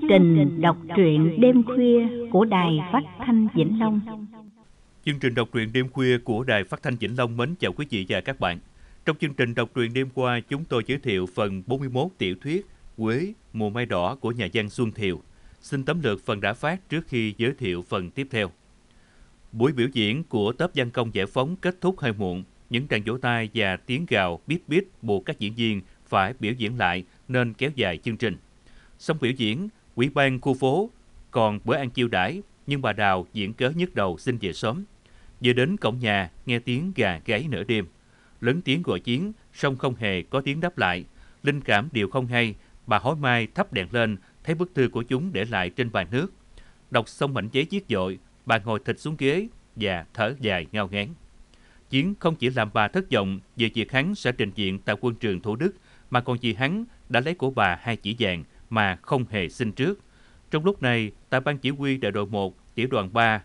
chương trình đọc truyện đêm khuya của Đài Phát Thanh Vĩnh Long. Chương trình đọc truyện đêm khuya của Đài Phát Thanh Vĩnh Long mến chào quý vị và các bạn. Trong chương trình đọc truyện đêm qua, chúng tôi giới thiệu phần 41 tiểu thuyết Quế, mùa mai đỏ của nhà văn Xuân Thiều. Xin tấm lược phần đã phát trước khi giới thiệu phần tiếp theo. Buổi biểu diễn của tớp văn công giải phóng kết thúc hơi muộn. Những tràng vỗ tay và tiếng gào bíp bíp buộc các diễn viên phải biểu diễn lại nên kéo dài chương trình. Xong biểu diễn, Ủy ban khu phố còn bữa ăn chiêu đãi nhưng bà Đào diễn cớ nhức đầu xin về sớm. Vừa đến cổng nhà, nghe tiếng gà gáy nửa đêm. Lớn tiếng gọi chiến, song không hề có tiếng đáp lại. Linh cảm điều không hay, bà hối mai thắp đèn lên, thấy bức thư của chúng để lại trên bàn nước. Đọc xong mảnh giấy chiếc dội, bà ngồi thịt xuống ghế và thở dài ngao ngán. Chiến không chỉ làm bà thất vọng về việc hắn sẽ trình diện tại quân trường Thủ Đức, mà còn vì hắn đã lấy của bà hai chỉ vàng, mà không hề xin trước. Trong lúc này, tại Ban Chỉ huy Đại đội 1, Tiểu đoàn 3,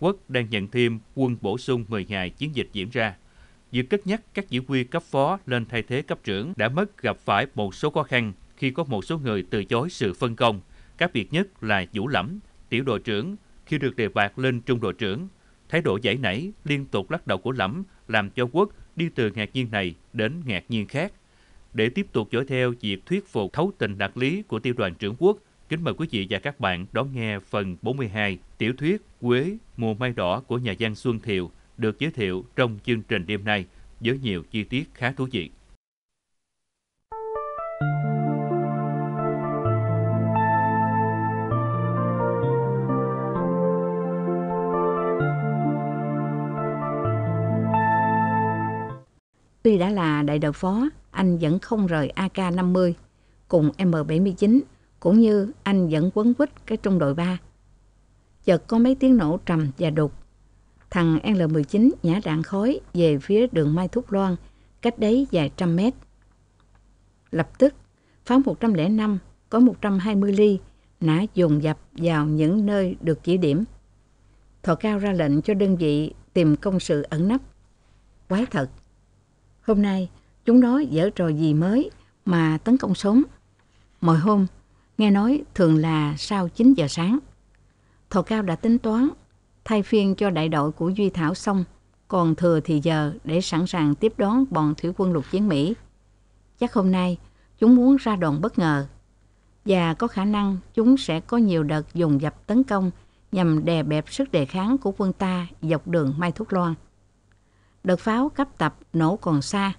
Quốc đang nhận thêm quân bổ sung 10 ngày chiến dịch diễn ra. Việc cất nhắc các chỉ huy cấp phó lên thay thế cấp trưởng đã mất gặp phải một số khó khăn khi có một số người từ chối sự phân công. Các việc nhất là Vũ Lẫm, tiểu đội trưởng, khi được đề bạt lên trung đội trưởng. Thái độ giải nảy liên tục lắc đầu của Lẫm làm cho Quốc đi từ ngạc nhiên này đến ngạc nhiên khác để tiếp tục dõi theo việc thuyết phục thấu tình đạt lý của tiêu đoàn trưởng quốc. Kính mời quý vị và các bạn đón nghe phần 42 tiểu thuyết Quế mùa mai đỏ của nhà văn Xuân Thiệu được giới thiệu trong chương trình đêm nay với nhiều chi tiết khá thú vị. Tuy đã là đại đầu phó, anh vẫn không rời AK-50 cùng M79, cũng như anh vẫn quấn quýt cái trung đội 3. Chợt có mấy tiếng nổ trầm và đục. Thằng L-19 nhả đạn khói về phía đường Mai Thúc Loan, cách đấy vài trăm mét. Lập tức, pháo 105 có 120 ly nã dồn dập vào những nơi được chỉ điểm. Thọ cao ra lệnh cho đơn vị tìm công sự ẩn nấp. Quái thật! Hôm nay, Chúng nói dở trò gì mới mà tấn công sớm. Mỗi hôm, nghe nói thường là sau 9 giờ sáng. Thọ Cao đã tính toán, thay phiên cho đại đội của Duy Thảo xong, còn thừa thì giờ để sẵn sàng tiếp đón bọn thủy quân lục chiến Mỹ. Chắc hôm nay, chúng muốn ra đòn bất ngờ. Và có khả năng chúng sẽ có nhiều đợt dùng dập tấn công nhằm đè bẹp sức đề kháng của quân ta dọc đường Mai Thúc Loan. Đợt pháo cấp tập nổ còn xa,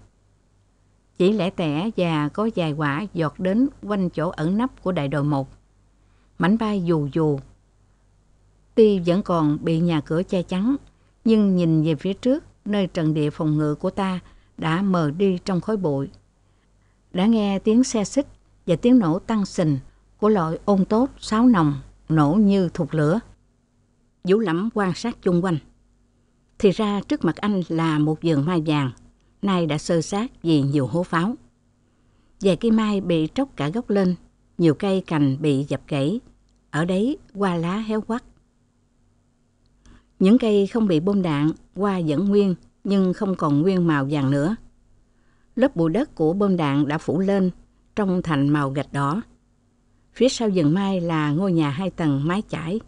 chỉ lẻ tẻ và có vài quả giọt đến quanh chỗ ẩn nấp của đại đội một. Mảnh bay dù dù. Tuy vẫn còn bị nhà cửa che chắn, nhưng nhìn về phía trước, nơi trận địa phòng ngự của ta đã mờ đi trong khói bụi. Đã nghe tiếng xe xích và tiếng nổ tăng sình của loại ôn tốt sáu nòng nổ như thục lửa. Vũ lẫm quan sát chung quanh. Thì ra trước mặt anh là một vườn mai vàng nay đã sơ sát vì nhiều hố pháo. Dài cây mai bị tróc cả gốc lên, nhiều cây cành bị dập gãy, ở đấy hoa lá héo quắt. Những cây không bị bom đạn, hoa vẫn nguyên nhưng không còn nguyên màu vàng nữa. Lớp bụi đất của bom đạn đã phủ lên, trong thành màu gạch đỏ. Phía sau rừng mai là ngôi nhà hai tầng mái chải.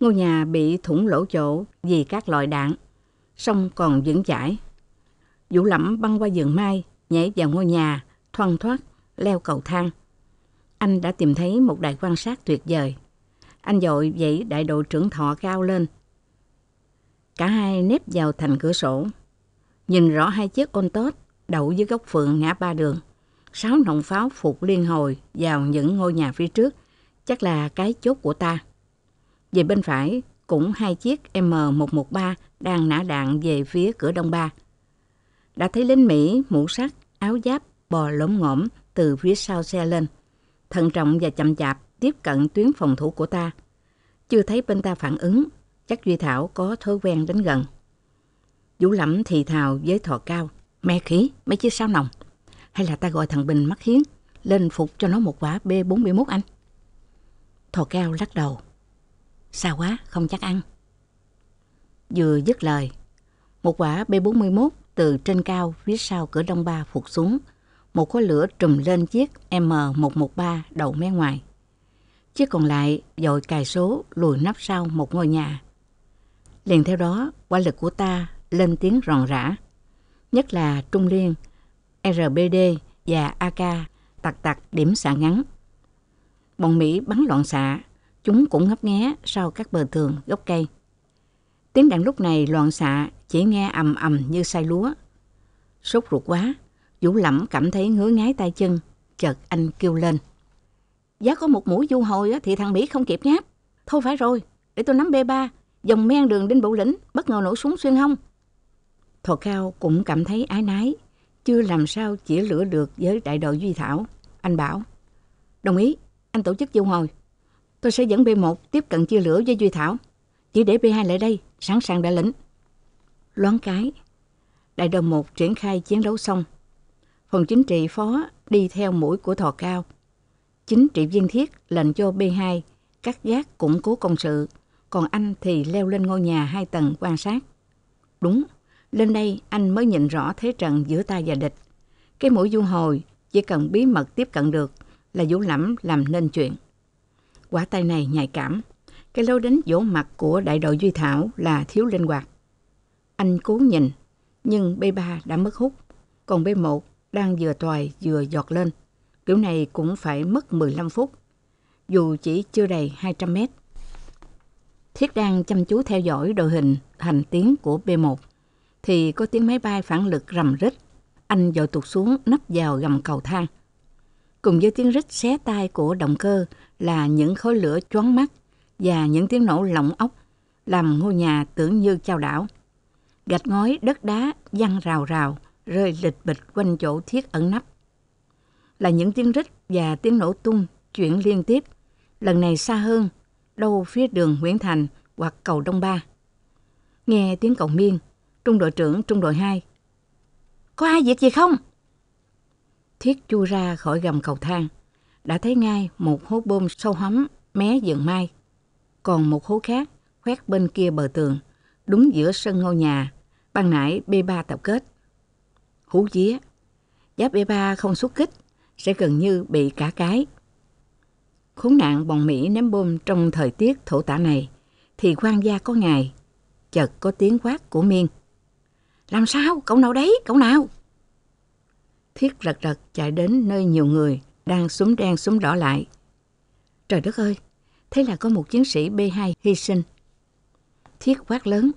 Ngôi nhà bị thủng lỗ chỗ vì các loại đạn, song còn vững chãi. Vũ Lẩm băng qua vườn mai, nhảy vào ngôi nhà, thoăn thoát, leo cầu thang. Anh đã tìm thấy một đài quan sát tuyệt vời. Anh dội dậy đại đội trưởng thọ cao lên. Cả hai nếp vào thành cửa sổ. Nhìn rõ hai chiếc ôn tết đậu dưới góc phượng ngã ba đường. Sáu nòng pháo phục liên hồi vào những ngôi nhà phía trước. Chắc là cái chốt của ta. Về bên phải, cũng hai chiếc M113 đang nã đạn về phía cửa Đông Ba đã thấy lính Mỹ mũ sắt, áo giáp bò lốm ngỗm từ phía sau xe lên. Thận trọng và chậm chạp tiếp cận tuyến phòng thủ của ta. Chưa thấy bên ta phản ứng, chắc Duy Thảo có thói quen đến gần. Vũ Lẩm thì thào với thò cao. Mẹ khí mấy chiếc sao nồng Hay là ta gọi thằng Bình mắt hiến, lên phục cho nó một quả B41 anh. Thò cao lắc đầu. Xa quá, không chắc ăn. Vừa dứt lời, một quả B41 từ trên cao phía sau cửa đông ba phục xuống. Một khối lửa trùm lên chiếc M113 đầu mé ngoài. Chiếc còn lại dội cài số lùi nắp sau một ngôi nhà. Liền theo đó, quả lực của ta lên tiếng ròn rã. Nhất là Trung Liên, RBD và AK tặc tặc điểm xạ ngắn. Bọn Mỹ bắn loạn xạ, chúng cũng ngấp nghé sau các bờ tường, gốc cây. Tiếng đạn lúc này loạn xạ chỉ nghe ầm ầm như say lúa. Sốt ruột quá, Vũ Lẩm cảm thấy ngứa ngái tay chân, chợt anh kêu lên. Giá có một mũi du hồi thì thằng Mỹ không kịp nháp. Thôi phải rồi, để tôi nắm B3, dòng men đường đến Bộ Lĩnh, bất ngờ nổ súng xuyên hông. Thọ Cao cũng cảm thấy ái nái, chưa làm sao chỉ lửa được với đại đội Duy Thảo. Anh bảo, đồng ý, anh tổ chức du hồi. Tôi sẽ dẫn B1 tiếp cận chia lửa với Duy Thảo. Chỉ để B2 lại đây, sẵn sàng đại lĩnh loáng cái. Đại đoàn một triển khai chiến đấu xong. Phòng chính trị phó đi theo mũi của thò cao. Chính trị viên thiết lệnh cho B2 cắt gác củng cố công sự, còn anh thì leo lên ngôi nhà hai tầng quan sát. Đúng, lên đây anh mới nhìn rõ thế trận giữa ta và địch. Cái mũi du hồi chỉ cần bí mật tiếp cận được là Vũ Lẫm làm nên chuyện. Quả tay này nhạy cảm, cái lối đánh vỗ mặt của đại đội Duy Thảo là thiếu linh hoạt. Anh cố nhìn, nhưng B3 đã mất hút, còn B1 đang vừa toài vừa giọt lên. Kiểu này cũng phải mất 15 phút, dù chỉ chưa đầy 200 mét. Thiết đang chăm chú theo dõi đội hình hành tiến của B1, thì có tiếng máy bay phản lực rầm rít. Anh dội tụt xuống nấp vào gầm cầu thang. Cùng với tiếng rít xé tai của động cơ là những khói lửa choáng mắt và những tiếng nổ lỏng ốc làm ngôi nhà tưởng như chao đảo gạch ngói đất đá văng rào rào, rơi lịch bịch quanh chỗ thiết ẩn nấp. Là những tiếng rít và tiếng nổ tung chuyển liên tiếp, lần này xa hơn, đâu phía đường Nguyễn Thành hoặc cầu Đông Ba. Nghe tiếng cầu miên, trung đội trưởng trung đội hai Có ai việc gì không? Thiết chui ra khỏi gầm cầu thang, đã thấy ngay một hố bơm sâu hắm mé dựng mai. Còn một hố khác khoét bên kia bờ tường, đúng giữa sân ngôi nhà Ban nãy B3 tập kết. Hú día. Giáp B3 không xuất kích, sẽ gần như bị cả cái. Khốn nạn bọn Mỹ ném bom trong thời tiết thổ tả này, thì quan gia có ngày, chợt có tiếng quát của Miên. Làm sao? Cậu nào đấy? Cậu nào? Thiết rật rật chạy đến nơi nhiều người đang súng đen súng đỏ lại. Trời đất ơi! Thế là có một chiến sĩ B2 hy sinh. Thiết quát lớn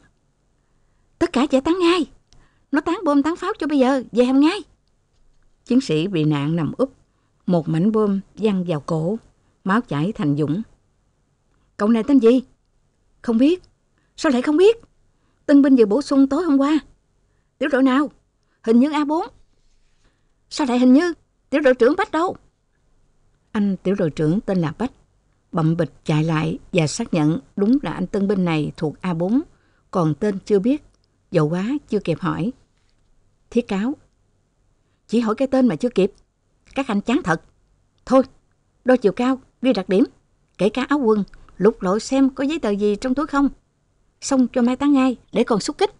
tất cả giải tán ngay. Nó tán bom tán pháo cho bây giờ, về hầm ngay. Chiến sĩ bị nạn nằm úp, một mảnh bom văng vào cổ, máu chảy thành dũng. Cậu này tên gì? Không biết. Sao lại không biết? Tân binh vừa bổ sung tối hôm qua. Tiểu đội nào? Hình như A4. Sao lại hình như? Tiểu đội trưởng Bách đâu? Anh tiểu đội trưởng tên là Bách. Bậm bịch chạy lại và xác nhận đúng là anh tân binh này thuộc A4, còn tên chưa biết. Dậu quá chưa kịp hỏi. Thiết cáo. Chỉ hỏi cái tên mà chưa kịp. Các anh chán thật. Thôi, đôi chiều cao, ghi đặc điểm. Kể cả áo quần, lục lội xem có giấy tờ gì trong túi không. Xong cho mai tán ngay để còn xúc kích.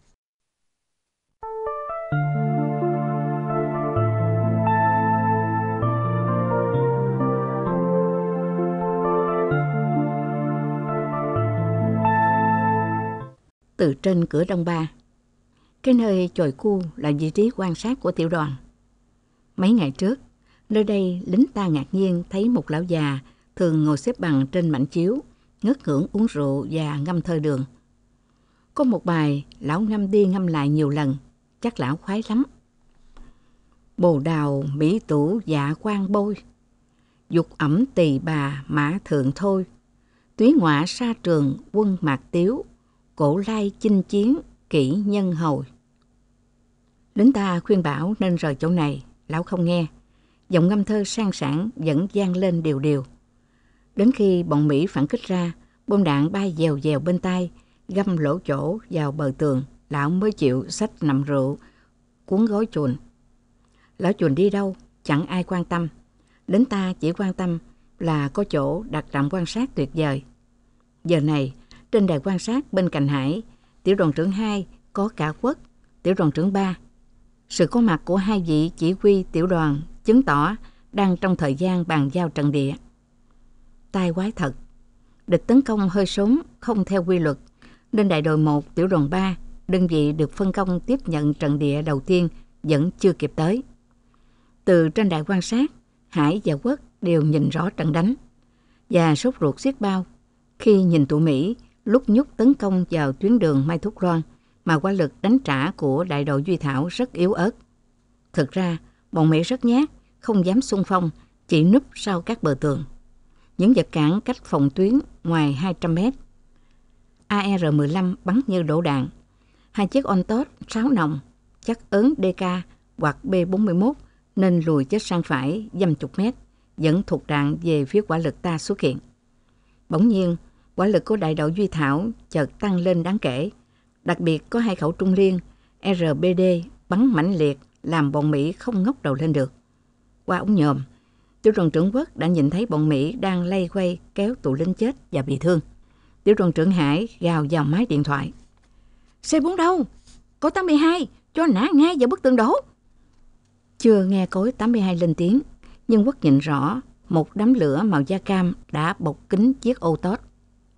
từ trên cửa đông ba cái nơi chồi cu là vị trí quan sát của tiểu đoàn. Mấy ngày trước, nơi đây lính ta ngạc nhiên thấy một lão già thường ngồi xếp bằng trên mảnh chiếu, ngất ngưỡng uống rượu và ngâm thơ đường. Có một bài lão ngâm đi ngâm lại nhiều lần, chắc lão khoái lắm. Bồ đào mỹ tủ dạ quan bôi, dục ẩm tỳ bà mã thượng thôi, túy ngoại xa trường quân mạc tiếu, cổ lai chinh chiến kỹ nhân hồi. Lính ta khuyên bảo nên rời chỗ này, lão không nghe. Giọng ngâm thơ sang sảng vẫn gian lên điều điều. Đến khi bọn Mỹ phản kích ra, bom đạn bay dèo dèo bên tay, găm lỗ chỗ vào bờ tường, lão mới chịu sách nằm rượu, cuốn gói chuồn. Lão chuồn đi đâu, chẳng ai quan tâm. Lính ta chỉ quan tâm là có chỗ đặt trạm quan sát tuyệt vời. Giờ này, trên đài quan sát bên cạnh hải, tiểu đoàn trưởng 2 có cả quất tiểu đoàn trưởng 3 sự có mặt của hai vị chỉ huy tiểu đoàn chứng tỏ đang trong thời gian bàn giao trận địa. Tai quái thật, địch tấn công hơi sớm, không theo quy luật, nên đại đội 1 tiểu đoàn 3, đơn vị được phân công tiếp nhận trận địa đầu tiên vẫn chưa kịp tới. Từ trên đài quan sát, Hải và Quốc đều nhìn rõ trận đánh và sốt ruột xiết bao khi nhìn tụi Mỹ lúc nhúc tấn công vào tuyến đường Mai Thúc Loan mà qua lực đánh trả của đại đội Duy Thảo rất yếu ớt. Thực ra, bọn Mỹ rất nhát, không dám xung phong, chỉ núp sau các bờ tường. Những vật cản cách phòng tuyến ngoài 200 mét. AR-15 bắn như đổ đạn. Hai chiếc on Ontos 6 nòng, chắc ớn DK hoặc B-41 nên lùi chết sang phải dăm chục mét, dẫn thuộc đạn về phía quả lực ta xuất hiện. Bỗng nhiên, quả lực của đại đội Duy Thảo chợt tăng lên đáng kể, Đặc biệt có hai khẩu trung liên RBD bắn mãnh liệt làm bọn Mỹ không ngóc đầu lên được. Qua ống nhòm, tiểu đoàn trưởng Quốc đã nhìn thấy bọn Mỹ đang lay quay kéo tù lính chết và bị thương. Tiểu đoàn trưởng Hải gào vào máy điện thoại. C4 đâu? Có 82, cho nã ngay vào bức tường đổ. Chưa nghe cối 82 lên tiếng, nhưng Quốc nhìn rõ một đám lửa màu da cam đã bọc kín chiếc ô tót.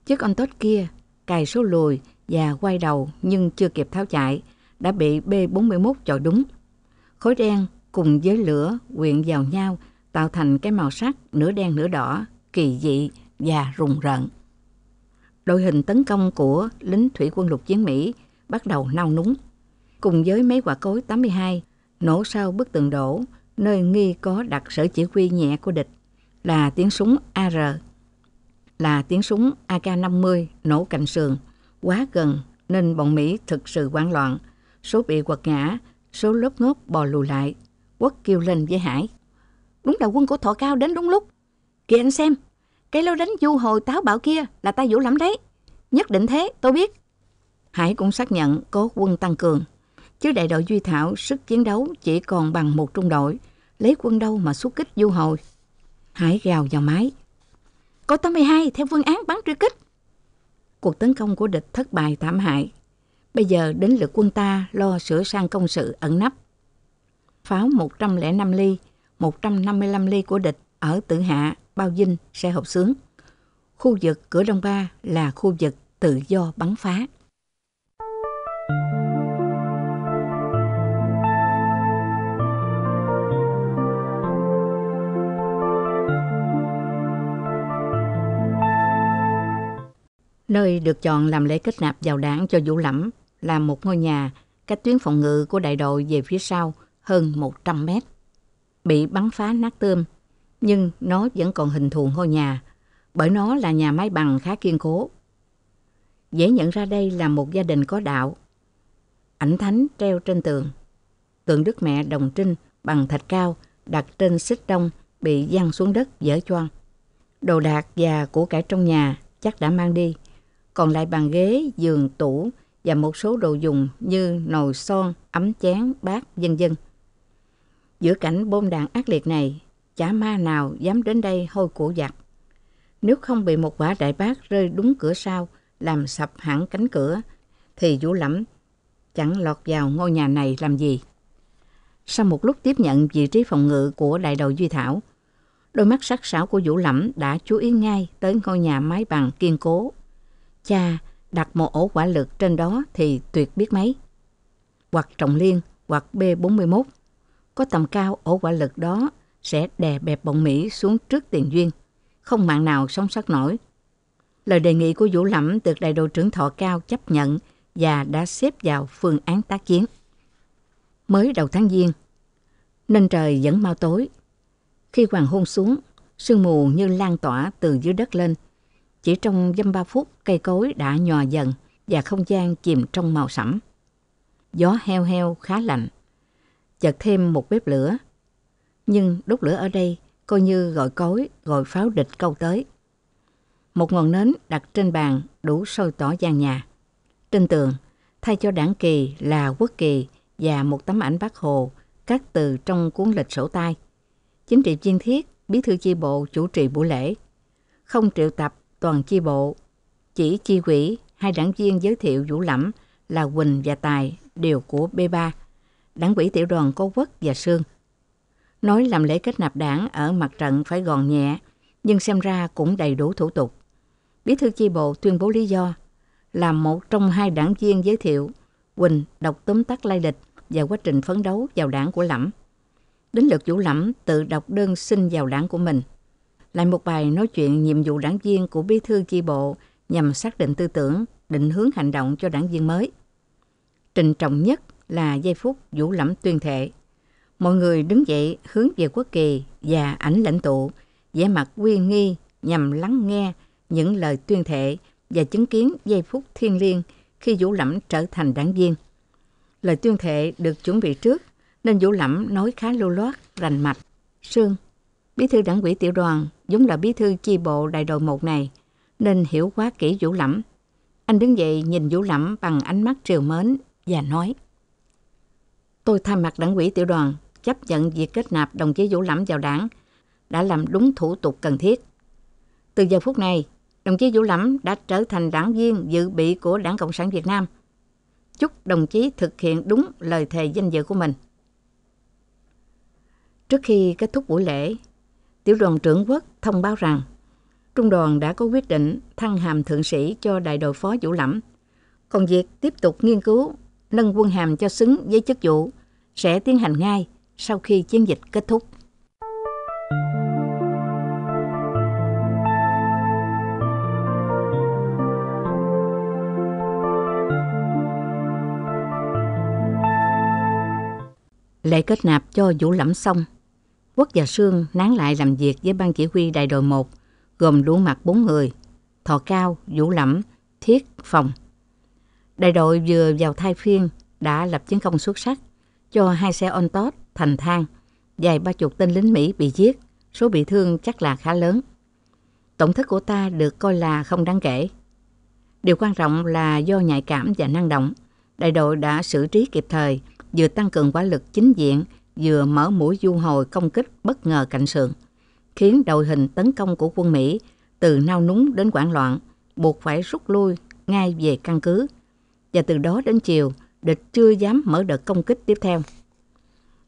Chiếc ông tót kia cài số lùi và quay đầu nhưng chưa kịp tháo chạy, đã bị B-41 chọi đúng. Khối đen cùng với lửa quyện vào nhau tạo thành cái màu sắc nửa đen nửa đỏ, kỳ dị và rùng rợn. Đội hình tấn công của lính thủy quân lục chiến Mỹ bắt đầu nao núng. Cùng với mấy quả cối 82 nổ sau bức tường đổ, nơi nghi có đặt sở chỉ huy nhẹ của địch là tiếng súng AR, là tiếng súng AK-50 nổ cạnh sườn quá gần nên bọn Mỹ thực sự hoảng loạn. Số bị quật ngã, số lớp ngốc bò lùi lại. Quốc kêu lên với Hải. Đúng là quân của thọ cao đến đúng lúc. Kìa anh xem, cái lâu đánh du hồi táo bạo kia là ta vũ lắm đấy. Nhất định thế, tôi biết. Hải cũng xác nhận có quân tăng cường. Chứ đại đội Duy Thảo sức chiến đấu chỉ còn bằng một trung đội. Lấy quân đâu mà xuất kích du hồi. Hải gào vào máy. Có 82 theo phương án bắn truy kích cuộc tấn công của địch thất bại thảm hại. Bây giờ đến lượt quân ta lo sửa sang công sự ẩn nấp. Pháo 105 ly, 155 ly của địch ở Tử Hạ, Bao Vinh sẽ hộp sướng. Khu vực cửa Đông Ba là khu vực tự do bắn phá. Nơi được chọn làm lễ kết nạp vào đảng cho Vũ Lẫm là một ngôi nhà cách tuyến phòng ngự của đại đội về phía sau hơn 100 mét. Bị bắn phá nát tươm, nhưng nó vẫn còn hình thù ngôi nhà, bởi nó là nhà mái bằng khá kiên cố. Dễ nhận ra đây là một gia đình có đạo. Ảnh thánh treo trên tường. Tượng Đức Mẹ Đồng Trinh bằng thạch cao đặt trên xích đông bị văng xuống đất dở choang. Đồ đạc và của cải trong nhà chắc đã mang đi còn lại bàn ghế, giường, tủ và một số đồ dùng như nồi son, ấm chén, bát, vân vân. Giữa cảnh bom đạn ác liệt này, chả ma nào dám đến đây hôi của giặc. Nếu không bị một quả đại bác rơi đúng cửa sau, làm sập hẳn cánh cửa, thì vũ lẫm chẳng lọt vào ngôi nhà này làm gì. Sau một lúc tiếp nhận vị trí phòng ngự của đại đầu Duy Thảo, đôi mắt sắc sảo của Vũ Lẫm đã chú ý ngay tới ngôi nhà mái bằng kiên cố cha đặt một ổ quả lực trên đó thì tuyệt biết mấy. Hoặc trọng liên, hoặc B41. Có tầm cao ổ quả lực đó sẽ đè bẹp bọn Mỹ xuống trước tiền duyên. Không mạng nào sống sót nổi. Lời đề nghị của Vũ Lẩm được đại đội trưởng Thọ Cao chấp nhận và đã xếp vào phương án tác chiến. Mới đầu tháng Giêng, nên trời vẫn mau tối. Khi hoàng hôn xuống, sương mù như lan tỏa từ dưới đất lên, chỉ trong dăm ba phút, cây cối đã nhòa dần và không gian chìm trong màu sẫm. Gió heo heo khá lạnh. Chợt thêm một bếp lửa. Nhưng đốt lửa ở đây coi như gọi cối, gọi pháo địch câu tới. Một ngọn nến đặt trên bàn đủ sôi tỏ gian nhà. Trên tường, thay cho đảng kỳ là quốc kỳ và một tấm ảnh bác hồ các từ trong cuốn lịch sổ tay. Chính trị chiên thiết, bí thư chi bộ chủ trì buổi lễ. Không triệu tập toàn chi bộ. Chỉ chi quỹ, hai đảng viên giới thiệu Vũ Lẫm là Quỳnh và Tài đều của B3, đảng quỹ tiểu đoàn có Quốc và Sương. Nói làm lễ kết nạp đảng ở mặt trận phải gọn nhẹ, nhưng xem ra cũng đầy đủ thủ tục. Bí thư chi bộ tuyên bố lý do là một trong hai đảng viên giới thiệu, Quỳnh đọc tóm tắt lai lịch và quá trình phấn đấu vào đảng của Lẫm. Đến lượt Vũ Lẫm tự đọc đơn xin vào đảng của mình – lại một bài nói chuyện nhiệm vụ đảng viên của bí thư chi bộ nhằm xác định tư tưởng, định hướng hành động cho đảng viên mới. Trình trọng nhất là giây phút vũ lẫm tuyên thệ. Mọi người đứng dậy hướng về quốc kỳ và ảnh lãnh tụ, vẻ mặt uy nghi nhằm lắng nghe những lời tuyên thệ và chứng kiến giây phút thiêng liêng khi Vũ Lẫm trở thành đảng viên. Lời tuyên thệ được chuẩn bị trước nên Vũ Lẫm nói khá lưu loát, rành mạch. Sương Bí thư đảng ủy tiểu đoàn vốn là bí thư chi bộ đại đội một này, nên hiểu quá kỹ Vũ Lẫm. Anh đứng dậy nhìn Vũ Lẫm bằng ánh mắt triều mến và nói Tôi thay mặt đảng ủy tiểu đoàn chấp nhận việc kết nạp đồng chí Vũ Lẫm vào đảng, đã làm đúng thủ tục cần thiết. Từ giờ phút này, đồng chí Vũ Lẫm đã trở thành đảng viên dự bị của Đảng Cộng sản Việt Nam. Chúc đồng chí thực hiện đúng lời thề danh dự của mình. Trước khi kết thúc buổi lễ, tiểu đoàn trưởng quốc thông báo rằng trung đoàn đã có quyết định thăng hàm thượng sĩ cho đại đội phó Vũ Lẫm. Còn việc tiếp tục nghiên cứu nâng quân hàm cho xứng với chức vụ sẽ tiến hành ngay sau khi chiến dịch kết thúc. Lễ kết nạp cho Vũ Lẫm xong, Quốc và Sương nán lại làm việc với ban chỉ huy đại đội 1, gồm đủ mặt 4 người, Thọ Cao, Vũ Lẫm, Thiết, Phòng. Đại đội vừa vào thai phiên đã lập chiến công xuất sắc, cho hai xe on top thành thang, dài ba chục tên lính Mỹ bị giết, số bị thương chắc là khá lớn. Tổng thức của ta được coi là không đáng kể. Điều quan trọng là do nhạy cảm và năng động, đại đội đã xử trí kịp thời, vừa tăng cường quả lực chính diện vừa mở mũi du hồi công kích bất ngờ cạnh sườn, khiến đội hình tấn công của quân Mỹ từ nao núng đến quảng loạn, buộc phải rút lui ngay về căn cứ. Và từ đó đến chiều, địch chưa dám mở đợt công kích tiếp theo.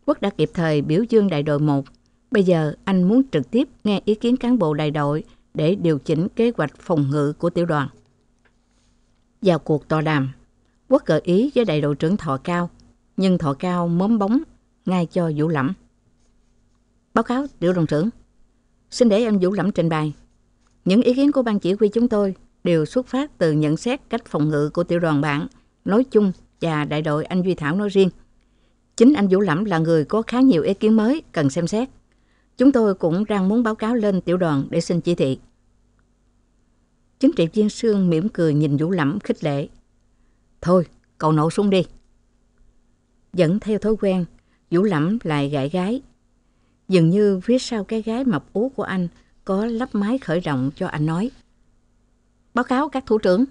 Quốc đã kịp thời biểu dương đại đội 1. Bây giờ anh muốn trực tiếp nghe ý kiến cán bộ đại đội để điều chỉnh kế hoạch phòng ngự của tiểu đoàn. Vào cuộc tọa đàm, Quốc gợi ý với đại đội trưởng Thọ Cao, nhưng Thọ Cao mớm bóng ngay cho Vũ Lẫm. Báo cáo tiểu đoàn trưởng, xin để em Vũ Lẫm trình bày. Những ý kiến của ban chỉ huy chúng tôi đều xuất phát từ nhận xét cách phòng ngự của tiểu đoàn bạn nói chung và đại đội anh Duy Thảo nói riêng. Chính anh Vũ Lẫm là người có khá nhiều ý kiến mới cần xem xét. Chúng tôi cũng đang muốn báo cáo lên tiểu đoàn để xin chỉ thị. Chính trị viên Sương mỉm cười nhìn Vũ Lẫm khích lệ. Thôi, cậu nổ súng đi. Dẫn theo thói quen, Vũ Lẩm lại gãi gái. Dường như phía sau cái gái mập ú của anh có lắp máy khởi động cho anh nói. Báo cáo các thủ trưởng.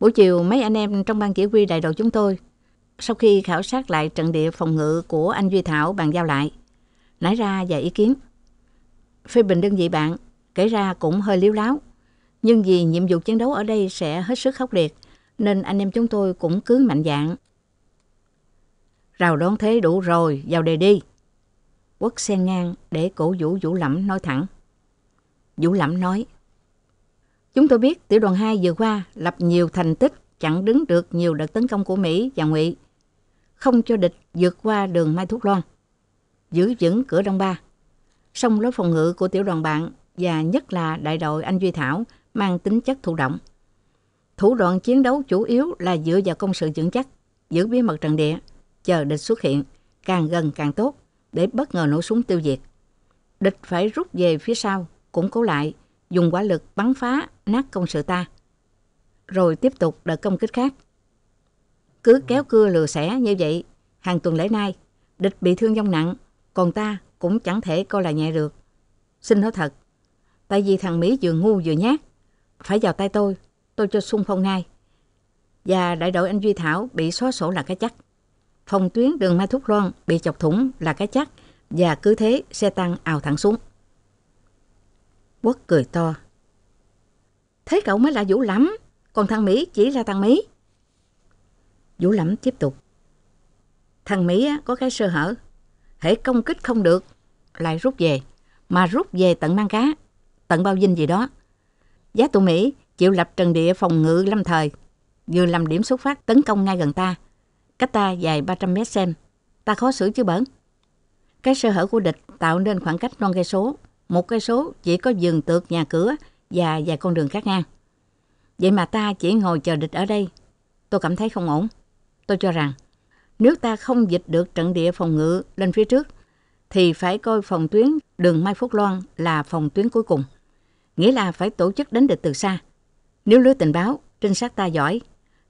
Buổi chiều mấy anh em trong ban chỉ huy đại đội chúng tôi sau khi khảo sát lại trận địa phòng ngự của anh Duy Thảo bàn giao lại, nảy ra và ý kiến. Phê bình đơn vị bạn kể ra cũng hơi liếu láo, nhưng vì nhiệm vụ chiến đấu ở đây sẽ hết sức khốc liệt, nên anh em chúng tôi cũng cứ mạnh dạng Rào đón thế đủ rồi, vào đề đi. Quốc xen ngang để cổ vũ Vũ Lẩm nói thẳng. Vũ Lẩm nói, Chúng tôi biết tiểu đoàn 2 vừa qua lập nhiều thành tích chặn đứng được nhiều đợt tấn công của Mỹ và Ngụy, không cho địch vượt qua đường Mai Thúc Loan, giữ vững cửa Đông Ba. Song lối phòng ngự của tiểu đoàn bạn và nhất là đại đội Anh Duy Thảo mang tính chất thụ động. Thủ đoạn chiến đấu chủ yếu là dựa vào công sự vững chắc, giữ bí mật trận địa, chờ địch xuất hiện, càng gần càng tốt, để bất ngờ nổ súng tiêu diệt. Địch phải rút về phía sau, củng cố lại, dùng quả lực bắn phá, nát công sự ta. Rồi tiếp tục đợt công kích khác. Cứ kéo cưa lừa xẻ như vậy, hàng tuần lễ nay, địch bị thương vong nặng, còn ta cũng chẳng thể coi là nhẹ được. Xin nói thật, tại vì thằng Mỹ vừa ngu vừa nhát, phải vào tay tôi, tôi cho xung phong ngay. Và đại đội anh Duy Thảo bị xóa sổ là cái chắc. Phòng tuyến đường Mai Thúc Loan bị chọc thủng là cái chắc và cứ thế xe tăng ào thẳng xuống. Quốc cười to. Thế cậu mới là Vũ Lắm, còn thằng Mỹ chỉ là thằng Mỹ. Vũ Lắm tiếp tục. Thằng Mỹ có cái sơ hở, hễ công kích không được, lại rút về, mà rút về tận mang cá, tận bao dinh gì đó. Giá tụi Mỹ chịu lập trần địa phòng ngự lâm thời, vừa làm điểm xuất phát tấn công ngay gần ta, cách ta dài 300 mét xem. Ta khó xử chứ bẩn. Cái sơ hở của địch tạo nên khoảng cách non cây số. Một cây số chỉ có giường tược nhà cửa và vài con đường khác ngang. Vậy mà ta chỉ ngồi chờ địch ở đây. Tôi cảm thấy không ổn. Tôi cho rằng, nếu ta không dịch được trận địa phòng ngự lên phía trước, thì phải coi phòng tuyến đường Mai Phúc Loan là phòng tuyến cuối cùng. Nghĩa là phải tổ chức đến địch từ xa. Nếu lưới tình báo, trinh sát ta giỏi,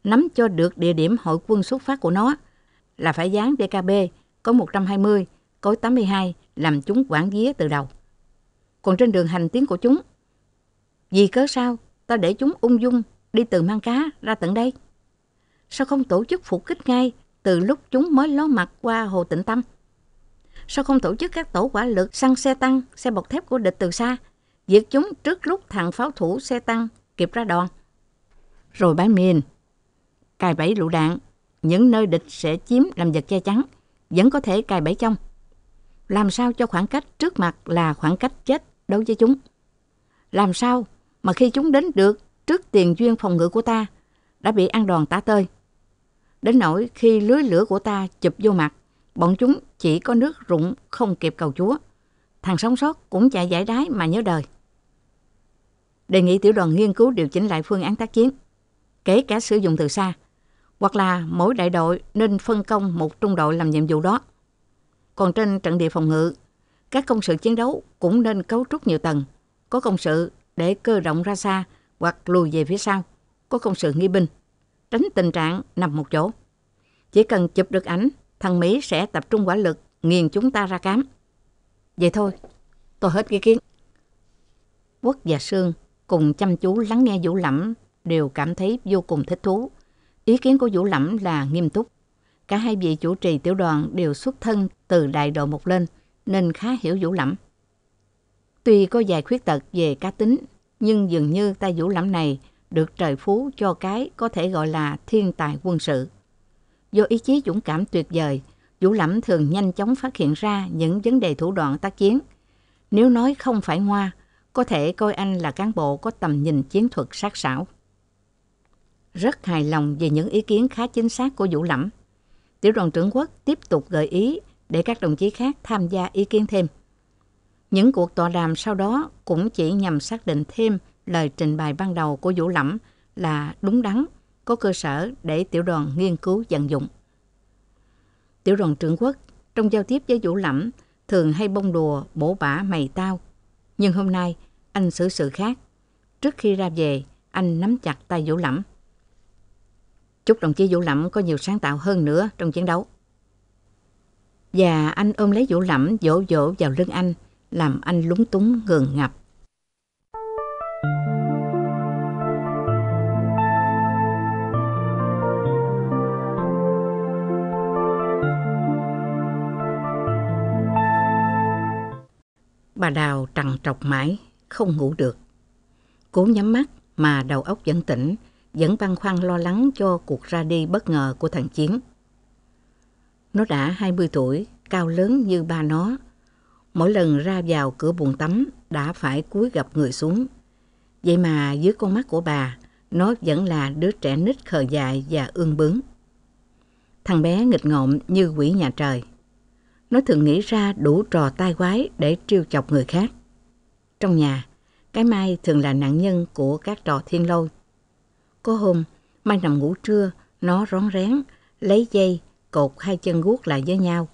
nắm cho được địa điểm hội quân xuất phát của nó là phải dán DKB có 120, cối 82 làm chúng quản vía từ đầu. Còn trên đường hành tiến của chúng, vì cớ sao ta để chúng ung dung đi từ mang cá ra tận đây? Sao không tổ chức phục kích ngay từ lúc chúng mới ló mặt qua Hồ Tịnh Tâm? Sao không tổ chức các tổ quả lực săn xe tăng, xe bọc thép của địch từ xa, diệt chúng trước lúc thằng pháo thủ xe tăng kịp ra đòn? Rồi bán miền cài bẫy lựu đạn, những nơi địch sẽ chiếm làm vật che chắn, vẫn có thể cài bẫy trong. Làm sao cho khoảng cách trước mặt là khoảng cách chết đối với chúng? Làm sao mà khi chúng đến được trước tiền duyên phòng ngự của ta đã bị ăn đòn tả tơi? Đến nỗi khi lưới lửa của ta chụp vô mặt, bọn chúng chỉ có nước rụng không kịp cầu chúa. Thằng sống sót cũng chạy giải đái mà nhớ đời. Đề nghị tiểu đoàn nghiên cứu điều chỉnh lại phương án tác chiến, kể cả sử dụng từ xa hoặc là mỗi đại đội nên phân công một trung đội làm nhiệm vụ đó. Còn trên trận địa phòng ngự, các công sự chiến đấu cũng nên cấu trúc nhiều tầng. Có công sự để cơ động ra xa hoặc lùi về phía sau. Có công sự nghi binh, tránh tình trạng nằm một chỗ. Chỉ cần chụp được ảnh, thằng Mỹ sẽ tập trung quả lực nghiền chúng ta ra cám. Vậy thôi, tôi hết ý kiến. Quốc và Sương cùng chăm chú lắng nghe Vũ Lẩm đều cảm thấy vô cùng thích thú Ý kiến của Vũ Lẫm là nghiêm túc. Cả hai vị chủ trì tiểu đoàn đều xuất thân từ đại đội một lên, nên khá hiểu Vũ Lẫm. Tuy có vài khuyết tật về cá tính, nhưng dường như tay Vũ Lẫm này được trời phú cho cái có thể gọi là thiên tài quân sự. Do ý chí dũng cảm tuyệt vời, Vũ Lẫm thường nhanh chóng phát hiện ra những vấn đề thủ đoạn tác chiến. Nếu nói không phải ngoa, có thể coi anh là cán bộ có tầm nhìn chiến thuật sát sảo rất hài lòng về những ý kiến khá chính xác của Vũ Lẫm. Tiểu đoàn trưởng quốc tiếp tục gợi ý để các đồng chí khác tham gia ý kiến thêm. Những cuộc tọa đàm sau đó cũng chỉ nhằm xác định thêm lời trình bày ban đầu của Vũ Lẫm là đúng đắn, có cơ sở để tiểu đoàn nghiên cứu vận dụng. Tiểu đoàn trưởng quốc trong giao tiếp với Vũ Lẫm thường hay bông đùa bổ bả mày tao. Nhưng hôm nay anh xử sự khác. Trước khi ra về, anh nắm chặt tay Vũ Lẫm. Chúc đồng chí Vũ Lẩm có nhiều sáng tạo hơn nữa trong chiến đấu. Và anh ôm lấy Vũ Lẩm vỗ vỗ vào lưng anh, làm anh lúng túng ngượng ngập. Bà Đào trằn trọc mãi, không ngủ được. Cố nhắm mắt mà đầu óc vẫn tỉnh, vẫn băn khoăn lo lắng cho cuộc ra đi bất ngờ của thằng Chiến. Nó đã 20 tuổi, cao lớn như ba nó. Mỗi lần ra vào cửa buồng tắm đã phải cúi gặp người xuống. Vậy mà dưới con mắt của bà, nó vẫn là đứa trẻ nít khờ dại và ương bướng. Thằng bé nghịch ngộm như quỷ nhà trời. Nó thường nghĩ ra đủ trò tai quái để trêu chọc người khác. Trong nhà, cái mai thường là nạn nhân của các trò thiên lôi có hôm, Mai nằm ngủ trưa, nó rón rén, lấy dây, cột hai chân guốc lại với nhau.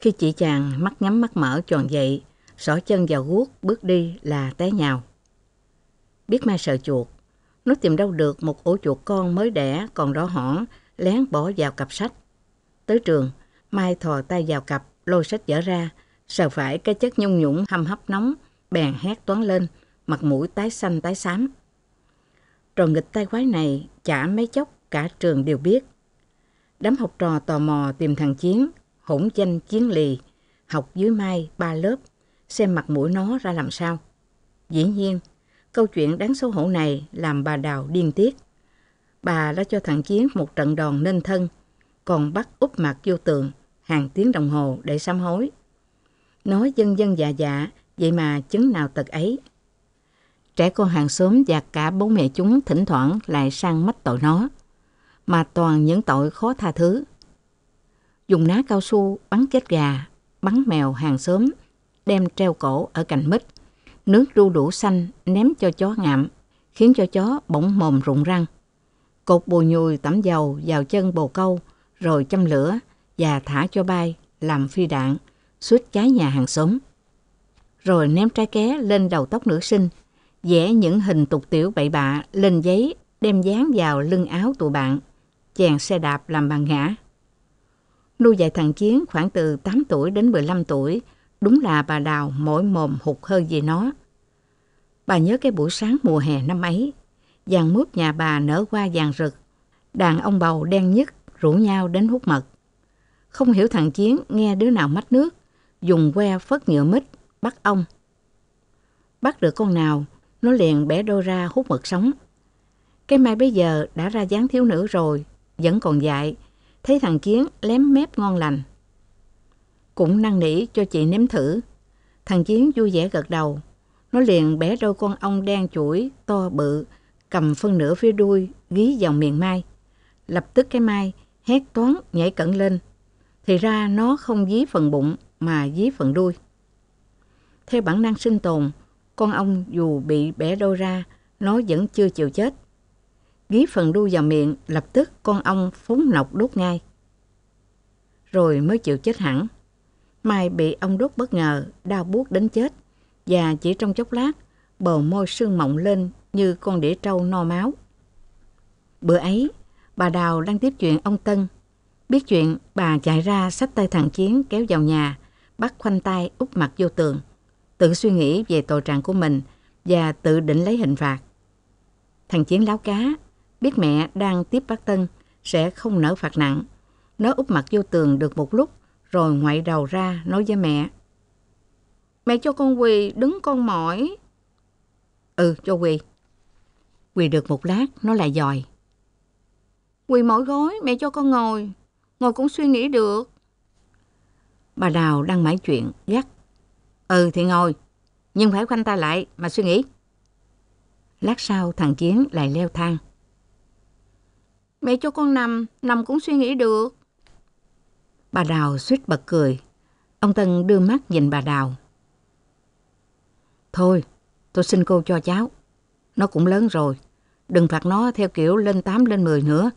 Khi chị chàng mắt nhắm mắt mở tròn dậy, xỏ chân vào guốc bước đi là té nhào. Biết Mai sợ chuột, nó tìm đâu được một ổ chuột con mới đẻ còn đỏ hỏn, lén bỏ vào cặp sách. Tới trường, Mai thò tay vào cặp, lôi sách dở ra, sợ phải cái chất nhung nhũng hâm hấp nóng, bèn hét toán lên, mặt mũi tái xanh tái xám. Trò nghịch tai quái này chả mấy chốc cả trường đều biết. Đám học trò tò mò tìm thằng Chiến, hỗn danh Chiến Lì, học dưới mai ba lớp, xem mặt mũi nó ra làm sao. Dĩ nhiên, câu chuyện đáng xấu hổ này làm bà Đào điên tiết. Bà đã cho thằng Chiến một trận đòn nên thân, còn bắt úp mặt vô tường hàng tiếng đồng hồ để sám hối. Nói dân dân dạ dạ, vậy mà chứng nào tật ấy. Trẻ con hàng xóm và cả bố mẹ chúng thỉnh thoảng lại sang mắt tội nó, mà toàn những tội khó tha thứ. Dùng ná cao su bắn chết gà, bắn mèo hàng xóm, đem treo cổ ở cành mít, nước ru đủ xanh ném cho chó ngạm, khiến cho chó bỗng mồm rụng răng. Cột bùi nhùi tẩm dầu vào chân bồ câu, rồi châm lửa và thả cho bay làm phi đạn, suýt cháy nhà hàng xóm. Rồi ném trái ké lên đầu tóc nữ sinh, vẽ những hình tục tiểu bậy bạ lên giấy đem dán vào lưng áo tụi bạn, chàng xe đạp làm bằng ngã. nuôi dạy thằng Chiến khoảng từ 8 tuổi đến 15 tuổi, đúng là bà Đào mỗi mồm hụt hơi gì nó. Bà nhớ cái buổi sáng mùa hè năm ấy, vàng mướp nhà bà nở qua vàng rực, đàn ông bầu đen nhất rủ nhau đến hút mật. Không hiểu thằng Chiến nghe đứa nào mách nước, dùng que phớt nhựa mít, bắt ông. Bắt được con nào, nó liền bẻ đôi ra hút mật sống. Cái mai bây giờ đã ra dáng thiếu nữ rồi, vẫn còn dại, thấy thằng Kiến lém mép ngon lành. Cũng năn nỉ cho chị nếm thử. Thằng kiến vui vẻ gật đầu. Nó liền bẻ đôi con ong đen chuỗi, to bự, cầm phân nửa phía đuôi, gí vào miệng mai. Lập tức cái mai hét toán nhảy cẩn lên. Thì ra nó không dí phần bụng mà dí phần đuôi. Theo bản năng sinh tồn, con ong dù bị bẻ đôi ra, nó vẫn chưa chịu chết. Gí phần đu vào miệng, lập tức con ong phúng nọc đốt ngay. Rồi mới chịu chết hẳn. Mai bị ong đốt bất ngờ, đau buốt đến chết, và chỉ trong chốc lát, bờ môi sưng mọng lên như con đĩa trâu no máu. Bữa ấy, bà Đào đang tiếp chuyện ông Tân. Biết chuyện, bà chạy ra xách tay thằng Chiến kéo vào nhà, bắt khoanh tay úp mặt vô tường tự suy nghĩ về tội trạng của mình và tự định lấy hình phạt. Thằng Chiến láo cá, biết mẹ đang tiếp bác Tân, sẽ không nỡ phạt nặng. Nó úp mặt vô tường được một lúc, rồi ngoại đầu ra nói với mẹ. Mẹ cho con quỳ đứng con mỏi. Ừ, cho quỳ. Quỳ được một lát, nó lại dòi. Quỳ mỏi gối, mẹ cho con ngồi. Ngồi cũng suy nghĩ được. Bà Đào đang mãi chuyện, gắt Ừ thì ngồi, nhưng phải khoanh tay lại mà suy nghĩ. Lát sau thằng Chiến lại leo thang. Mẹ cho con nằm, nằm cũng suy nghĩ được. Bà Đào suýt bật cười. Ông Tân đưa mắt nhìn bà Đào. Thôi, tôi xin cô cho cháu. Nó cũng lớn rồi. Đừng phạt nó theo kiểu lên 8 lên 10 nữa.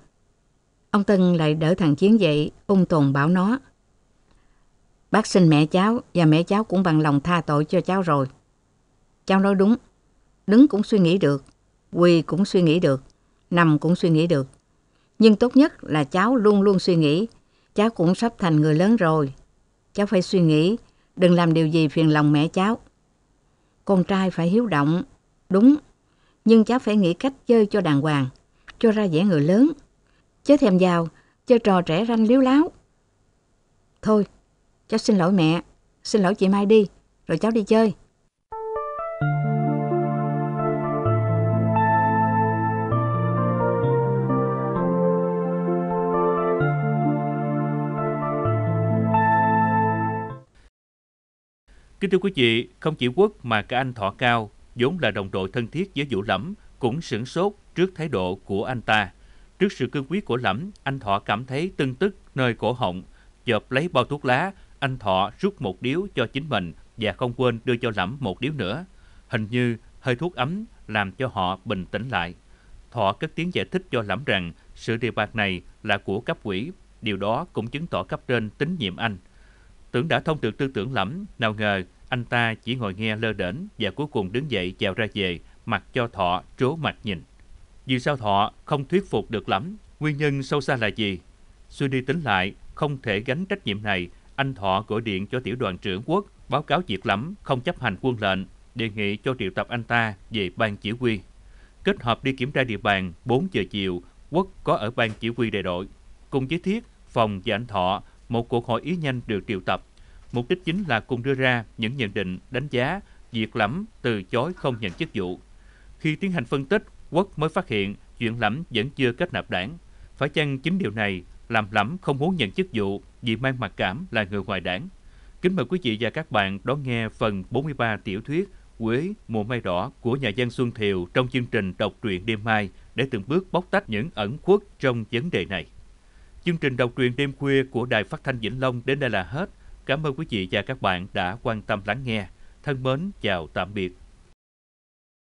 Ông Tân lại đỡ thằng Chiến dậy, ung tồn bảo nó. Bác xin mẹ cháu và mẹ cháu cũng bằng lòng tha tội cho cháu rồi. Cháu nói đúng, đứng cũng suy nghĩ được, quỳ cũng suy nghĩ được, nằm cũng suy nghĩ được. Nhưng tốt nhất là cháu luôn luôn suy nghĩ, cháu cũng sắp thành người lớn rồi. Cháu phải suy nghĩ, đừng làm điều gì phiền lòng mẹ cháu. Con trai phải hiếu động, đúng, nhưng cháu phải nghĩ cách chơi cho đàng hoàng, cho ra vẻ người lớn. Chớ thèm vào, chơi trò trẻ ranh liếu láo. Thôi, Cháu xin lỗi mẹ, xin lỗi chị Mai đi, rồi cháu đi chơi. Kính thưa quý vị, không chỉ Quốc mà cả anh Thọ Cao, vốn là đồng đội thân thiết với Vũ Lẫm, cũng sửng sốt trước thái độ của anh ta. Trước sự cương quyết của Lẫm, anh Thọ cảm thấy tưng tức nơi cổ họng, chợp lấy bao thuốc lá anh Thọ rút một điếu cho chính mình và không quên đưa cho Lẫm một điếu nữa. Hình như hơi thuốc ấm làm cho họ bình tĩnh lại. Thọ cất tiếng giải thích cho Lẫm rằng sự đề bạc này là của cấp quỹ, điều đó cũng chứng tỏ cấp trên tín nhiệm anh. Tưởng đã thông được tư tưởng Lẫm, nào ngờ anh ta chỉ ngồi nghe lơ đễnh và cuối cùng đứng dậy chào ra về, mặc cho Thọ trố mặt nhìn. Dù sao Thọ không thuyết phục được Lẫm, nguyên nhân sâu xa là gì? Suy đi tính lại, không thể gánh trách nhiệm này anh Thọ gọi điện cho tiểu đoàn trưởng quốc báo cáo việc lắm không chấp hành quân lệnh, đề nghị cho triệu tập anh ta về ban chỉ huy. Kết hợp đi kiểm tra địa bàn 4 giờ chiều, Quốc có ở ban chỉ huy đại đội. Cùng với Thiết, Phòng và anh Thọ, một cuộc hội ý nhanh được triệu tập. Mục đích chính là cùng đưa ra những nhận định, đánh giá, việc lắm từ chối không nhận chức vụ. Khi tiến hành phân tích, Quốc mới phát hiện chuyện lắm vẫn chưa kết nạp đảng. Phải chăng chính điều này làm lắm không muốn nhận chức vụ vì mang mặt cảm là người ngoài đảng. Kính mời quý vị và các bạn đón nghe phần 43 tiểu thuyết Quế mùa mai đỏ của nhà văn Xuân Thiều trong chương trình đọc truyện đêm mai để từng bước bóc tách những ẩn khuất trong vấn đề này. Chương trình đọc truyện đêm khuya của Đài Phát thanh Vĩnh Long đến đây là hết. Cảm ơn quý vị và các bạn đã quan tâm lắng nghe. Thân mến, chào tạm biệt.